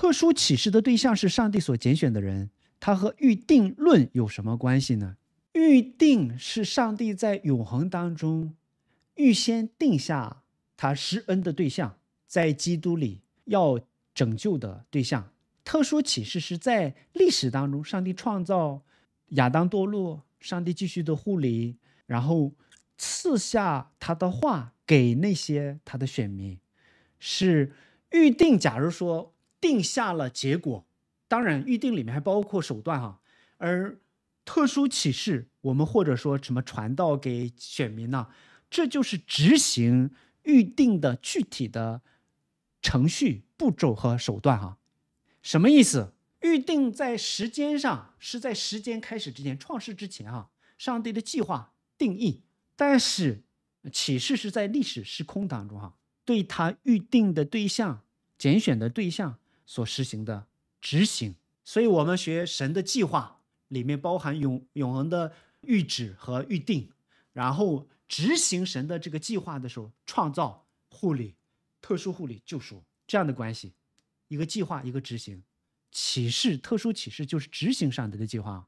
特殊启示的对象是上帝所拣选的人，他和预定论有什么关系呢？预定是上帝在永恒当中预先定下他施恩的对象，在基督里要拯救的对象。特殊启示是在历史当中，上帝创造亚当堕落，上帝继续的护理，然后赐下他的话给那些他的选民，是预定。假如说。定下了结果，当然预定里面还包括手段哈。而特殊启示，我们或者说什么传道给选民呢？这就是执行预定的具体的程序步骤和手段哈。什么意思？预定在时间上是在时间开始之前，创世之前哈，上帝的计划定义。但是启示是在历史时空当中哈，对他预定的对象、拣选的对象。所实行的执行，所以我们学神的计划里面包含永永恒的预旨和预定，然后执行神的这个计划的时候，创造护理、特殊护理、救赎这样的关系，一个计划，一个执行，启示、特殊启示就是执行上帝的计划。